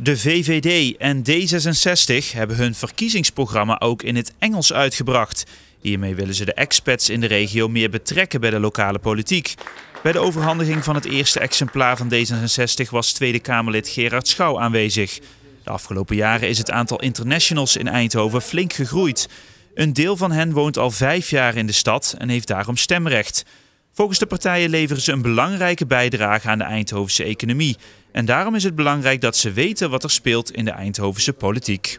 De VVD en D66 hebben hun verkiezingsprogramma ook in het Engels uitgebracht. Hiermee willen ze de expats in de regio meer betrekken bij de lokale politiek. Bij de overhandiging van het eerste exemplaar van D66 was Tweede Kamerlid Gerard Schouw aanwezig. De afgelopen jaren is het aantal internationals in Eindhoven flink gegroeid. Een deel van hen woont al vijf jaar in de stad en heeft daarom stemrecht. Volgens de partijen leveren ze een belangrijke bijdrage aan de Eindhovense economie. En daarom is het belangrijk dat ze weten wat er speelt in de Eindhovense politiek.